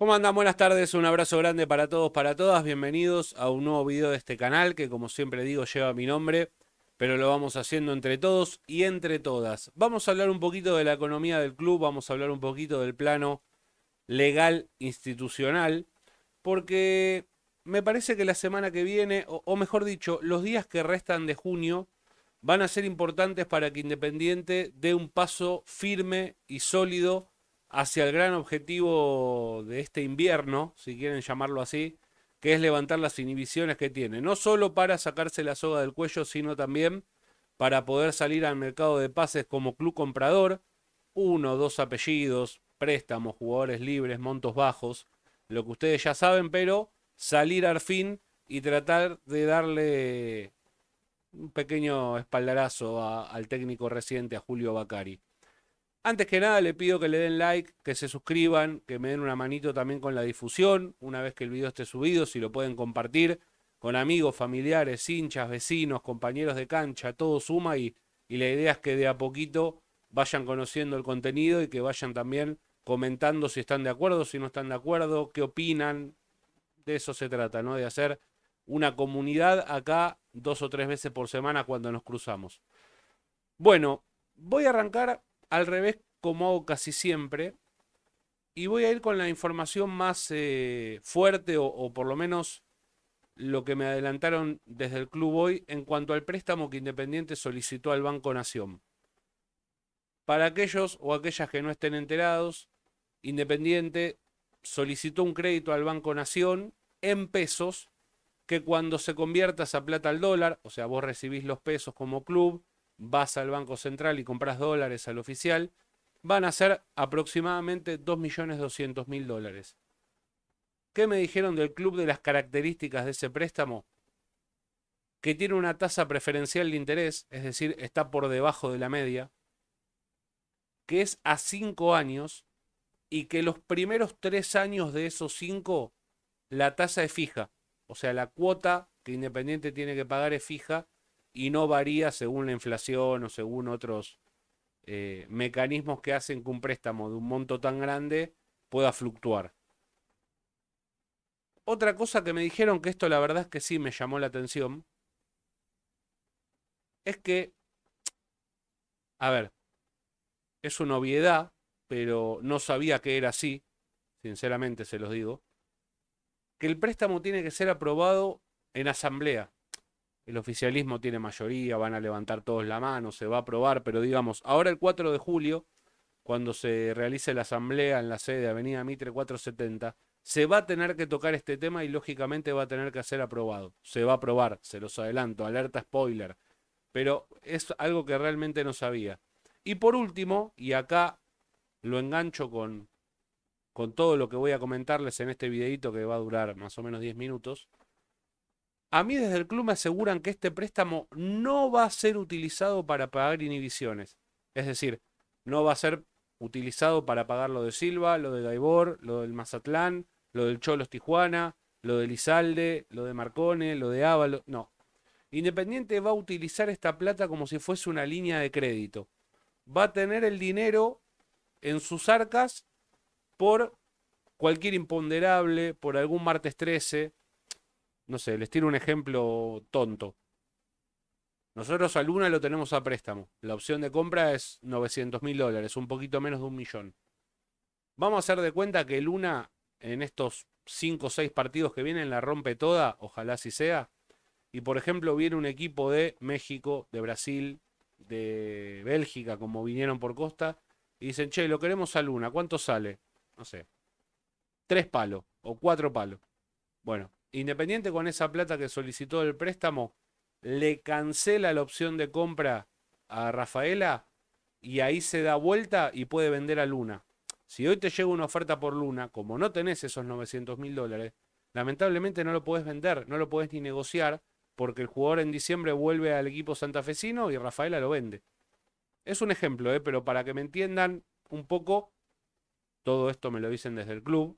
¿Cómo andan? Buenas tardes, un abrazo grande para todos, para todas. Bienvenidos a un nuevo video de este canal que como siempre digo lleva mi nombre, pero lo vamos haciendo entre todos y entre todas. Vamos a hablar un poquito de la economía del club, vamos a hablar un poquito del plano legal institucional, porque me parece que la semana que viene, o, o mejor dicho, los días que restan de junio, van a ser importantes para que Independiente dé un paso firme y sólido hacia el gran objetivo de este invierno, si quieren llamarlo así, que es levantar las inhibiciones que tiene. No solo para sacarse la soga del cuello, sino también para poder salir al mercado de pases como club comprador, uno, dos apellidos, préstamos, jugadores libres, montos bajos, lo que ustedes ya saben, pero salir al fin y tratar de darle un pequeño espaldarazo al técnico reciente, a Julio Bacari. Antes que nada le pido que le den like, que se suscriban, que me den una manito también con la difusión, una vez que el video esté subido, si lo pueden compartir con amigos, familiares, hinchas, vecinos, compañeros de cancha, todo suma y, y la idea es que de a poquito vayan conociendo el contenido y que vayan también comentando si están de acuerdo, si no están de acuerdo, qué opinan. De eso se trata, ¿no? De hacer una comunidad acá dos o tres veces por semana cuando nos cruzamos. Bueno, voy a arrancar al revés, como hago casi siempre. Y voy a ir con la información más eh, fuerte o, o por lo menos lo que me adelantaron desde el club hoy en cuanto al préstamo que Independiente solicitó al Banco Nación. Para aquellos o aquellas que no estén enterados, Independiente solicitó un crédito al Banco Nación en pesos que cuando se convierta esa plata al dólar, o sea, vos recibís los pesos como club, vas al Banco Central y compras dólares al oficial, van a ser aproximadamente 2.200.000 dólares. ¿Qué me dijeron del club de las características de ese préstamo? Que tiene una tasa preferencial de interés, es decir, está por debajo de la media, que es a 5 años y que los primeros 3 años de esos 5 la tasa es fija, o sea, la cuota que Independiente tiene que pagar es fija y no varía según la inflación o según otros eh, mecanismos que hacen que un préstamo de un monto tan grande pueda fluctuar. Otra cosa que me dijeron que esto la verdad es que sí me llamó la atención es que, a ver, es una obviedad, pero no sabía que era así, sinceramente se los digo, que el préstamo tiene que ser aprobado en asamblea el oficialismo tiene mayoría, van a levantar todos la mano, se va a aprobar, pero digamos, ahora el 4 de julio, cuando se realice la asamblea en la sede de Avenida Mitre 470, se va a tener que tocar este tema y lógicamente va a tener que ser aprobado. Se va a aprobar, se los adelanto, alerta spoiler, pero es algo que realmente no sabía. Y por último, y acá lo engancho con, con todo lo que voy a comentarles en este videito que va a durar más o menos 10 minutos, a mí desde el club me aseguran que este préstamo no va a ser utilizado para pagar inhibiciones. Es decir, no va a ser utilizado para pagar lo de Silva, lo de Gaibor, lo del Mazatlán, lo del Cholos Tijuana, lo de Lizalde, lo de Marcone, lo de Ávalo. No. Independiente va a utilizar esta plata como si fuese una línea de crédito. Va a tener el dinero en sus arcas por cualquier imponderable, por algún martes 13, no sé, les tiro un ejemplo tonto. Nosotros a Luna lo tenemos a préstamo. La opción de compra es 900 mil dólares, un poquito menos de un millón. Vamos a hacer de cuenta que Luna en estos 5 o 6 partidos que vienen la rompe toda, ojalá si sea. Y por ejemplo viene un equipo de México, de Brasil, de Bélgica, como vinieron por costa, y dicen, che, lo queremos a Luna, ¿cuánto sale? No sé, tres palos o cuatro palos. Bueno, Independiente con esa plata que solicitó el préstamo, le cancela la opción de compra a Rafaela y ahí se da vuelta y puede vender a Luna. Si hoy te llega una oferta por Luna, como no tenés esos 900 mil dólares, lamentablemente no lo podés vender, no lo podés ni negociar, porque el jugador en diciembre vuelve al equipo santafesino y Rafaela lo vende. Es un ejemplo, ¿eh? pero para que me entiendan un poco, todo esto me lo dicen desde el club,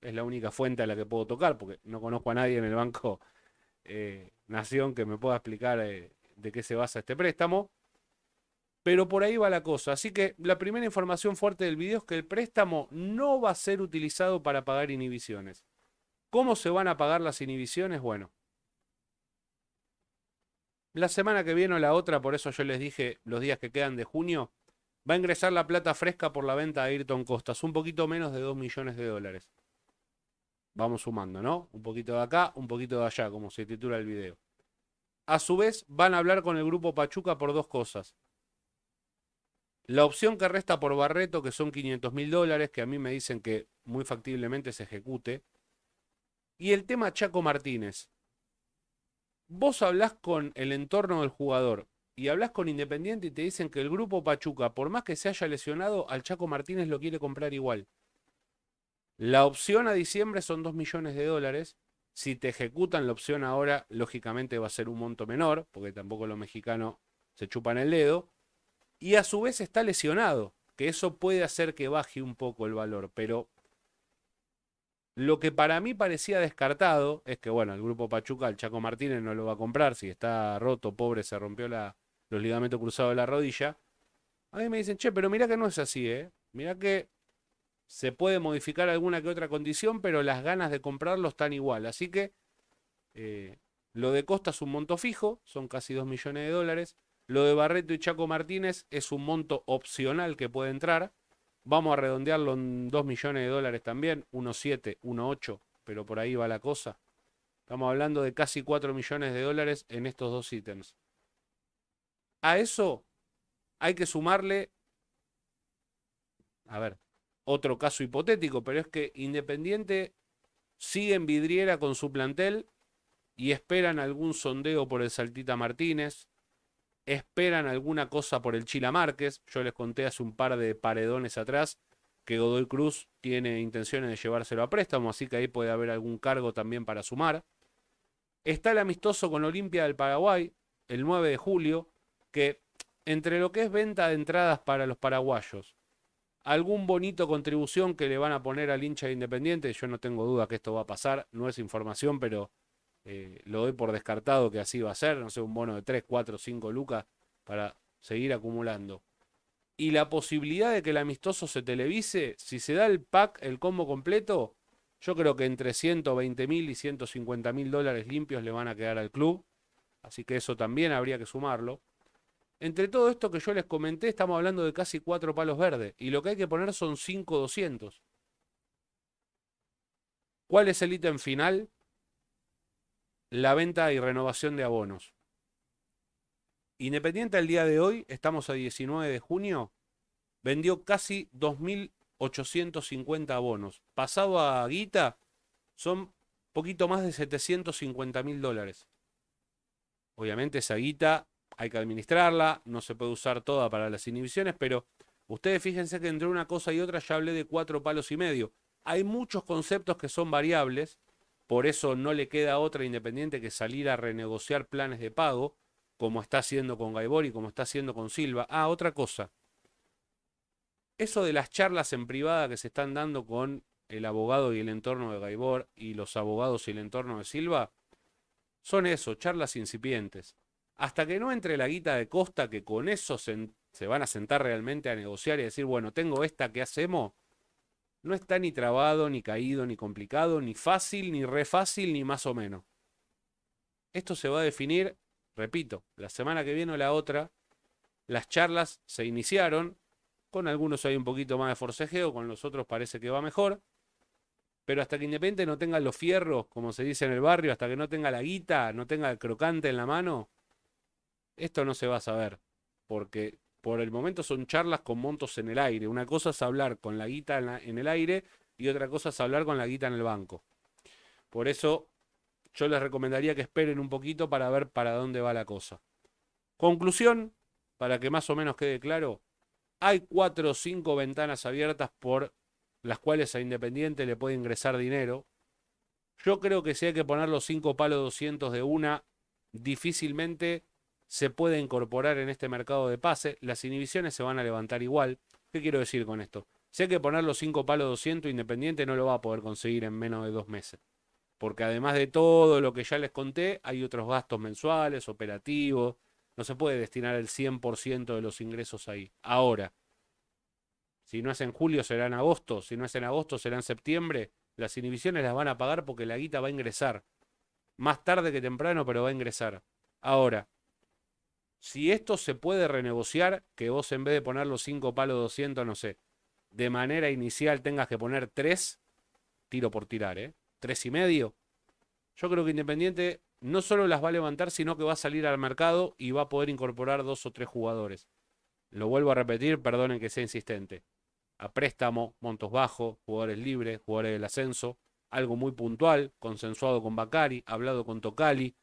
es la única fuente a la que puedo tocar, porque no conozco a nadie en el Banco eh, Nación que me pueda explicar eh, de qué se basa este préstamo. Pero por ahí va la cosa. Así que la primera información fuerte del video es que el préstamo no va a ser utilizado para pagar inhibiciones. ¿Cómo se van a pagar las inhibiciones? Bueno, la semana que viene o la otra, por eso yo les dije los días que quedan de junio, va a ingresar la plata fresca por la venta de Ayrton Costas, un poquito menos de 2 millones de dólares vamos sumando, ¿no? Un poquito de acá, un poquito de allá, como se titula el video. A su vez, van a hablar con el grupo Pachuca por dos cosas. La opción que resta por Barreto, que son 500 mil dólares, que a mí me dicen que muy factiblemente se ejecute. Y el tema Chaco Martínez. Vos hablás con el entorno del jugador y hablás con Independiente y te dicen que el grupo Pachuca, por más que se haya lesionado, al Chaco Martínez lo quiere comprar igual. La opción a diciembre son 2 millones de dólares. Si te ejecutan la opción ahora, lógicamente va a ser un monto menor, porque tampoco los mexicanos se chupan el dedo. Y a su vez está lesionado, que eso puede hacer que baje un poco el valor. Pero lo que para mí parecía descartado es que, bueno, el grupo Pachuca, el Chaco Martínez no lo va a comprar. Si está roto, pobre, se rompió la, los ligamentos cruzados de la rodilla. A mí me dicen, che, pero mira que no es así, ¿eh? Mirá que se puede modificar alguna que otra condición, pero las ganas de comprarlo están igual. Así que eh, lo de Costa es un monto fijo, son casi 2 millones de dólares. Lo de Barreto y Chaco Martínez es un monto opcional que puede entrar. Vamos a redondearlo en 2 millones de dólares también, 1,7, 1,8, pero por ahí va la cosa. Estamos hablando de casi 4 millones de dólares en estos dos ítems. A eso hay que sumarle... A ver, otro caso hipotético, pero es que Independiente sigue en vidriera con su plantel y esperan algún sondeo por el Saltita Martínez, esperan alguna cosa por el Chila Márquez. Yo les conté hace un par de paredones atrás que Godoy Cruz tiene intenciones de llevárselo a préstamo, así que ahí puede haber algún cargo también para sumar. Está el amistoso con Olimpia del Paraguay el 9 de julio, que entre lo que es venta de entradas para los paraguayos, algún bonito contribución que le van a poner al hincha Independiente. Yo no tengo duda que esto va a pasar, no es información, pero eh, lo doy por descartado que así va a ser, no sé, un bono de 3, 4, 5 lucas para seguir acumulando. Y la posibilidad de que el amistoso se televise, si se da el pack, el combo completo, yo creo que entre 120 mil y 150 mil dólares limpios le van a quedar al club. Así que eso también habría que sumarlo. Entre todo esto que yo les comenté, estamos hablando de casi cuatro palos verdes. Y lo que hay que poner son 5,200. ¿Cuál es el ítem final? La venta y renovación de abonos. Independiente al día de hoy, estamos a 19 de junio, vendió casi 2.850 abonos. Pasado a Guita, son poquito más de 750 mil dólares. Obviamente esa guita hay que administrarla, no se puede usar toda para las inhibiciones, pero ustedes fíjense que entre una cosa y otra ya hablé de cuatro palos y medio. Hay muchos conceptos que son variables, por eso no le queda otra independiente que salir a renegociar planes de pago, como está haciendo con Gaibor como está haciendo con Silva. Ah, otra cosa. Eso de las charlas en privada que se están dando con el abogado y el entorno de Gaibor y los abogados y el entorno de Silva, son eso, charlas incipientes hasta que no entre la guita de Costa, que con eso se, van a sentar realmente a negociar y decir, bueno, tengo esta, ¿qué hacemos? No está ni trabado, ni caído, ni complicado, ni fácil, ni refácil ni más o menos. Esto se va a definir, repito, la semana que viene o la otra. Las charlas se iniciaron. Con algunos hay un poquito más de forcejeo, con los otros parece que va mejor. Pero hasta que Independiente no tenga los fierros, como se dice en el barrio, hasta que no tenga la guita, no tenga el crocante en la mano, esto no se va a saber, porque por el momento son charlas con montos en el aire. Una cosa es hablar con la guita en, el aire y otra cosa es hablar con la guita en el banco. Por eso yo les recomendaría que esperen un poquito para ver para dónde va la cosa. Conclusión, para que más o menos quede claro, hay cuatro o cinco ventanas abiertas por las cuales a Independiente le puede ingresar dinero. Yo creo que si hay que poner los cinco palos 200 de una, difícilmente se puede incorporar en este mercado de pase, las inhibiciones se van a levantar igual. ¿Qué quiero decir con esto? Sé que poner los 5 palos 200, Independiente no lo va a poder conseguir en menos de dos meses. Porque además de todo lo que ya les conté, hay otros gastos mensuales, operativos. No se puede destinar el 100% de los ingresos ahí. Ahora, si no es en julio, será en agosto. Si no es en agosto, será en septiembre. Las inhibiciones las van a pagar porque la guita va a ingresar. Más tarde que temprano, pero va a ingresar. Ahora, si esto se puede renegociar, que vos en vez de poner los 5 palos 200, no sé, de manera inicial tengas que poner 3, tiro por tirar, ¿eh? tres y medio. Yo creo que Independiente no solo las va a levantar, sino que va a salir al mercado y va a poder incorporar dos o tres jugadores. Lo vuelvo a repetir, perdonen que sea insistente. A préstamo, montos bajos, jugadores libres, jugadores del ascenso, algo muy puntual, consensuado con Bacari, hablado con Tocali,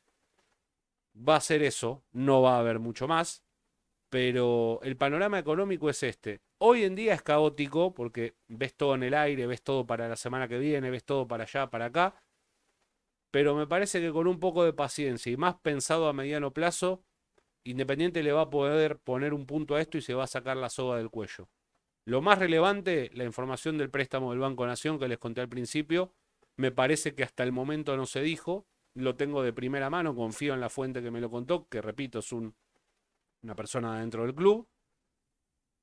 va a ser eso, no va a haber mucho más, pero el panorama económico es este. Hoy en día es caótico porque ves todo en el aire, ves todo para la semana que viene, ves todo para allá, para acá, pero me parece que con un poco de paciencia y más pensado a mediano plazo, Independiente le va a poder poner un punto a esto y se va a sacar la soga del cuello. Lo más relevante, la información del préstamo del Banco Nación que les conté al principio, me parece que hasta el momento no se dijo, lo tengo de primera mano, confío en la fuente que me lo contó, que repito, es una persona dentro del club.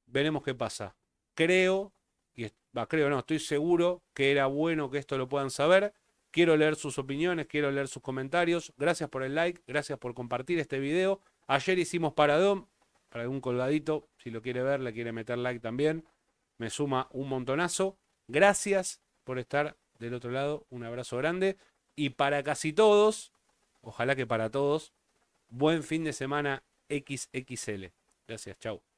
Veremos qué pasa. Creo, creo no, estoy seguro que era bueno que esto lo puedan saber. Quiero leer sus opiniones, quiero leer sus comentarios. Gracias por el like, gracias por compartir este video. Ayer hicimos paradón para algún colgadito, si lo quiere ver, le quiere meter like también. Me suma un montonazo. Gracias por estar del otro lado. Un abrazo grande. Y para casi todos, ojalá que para todos, buen fin de semana XXL. Gracias, chau.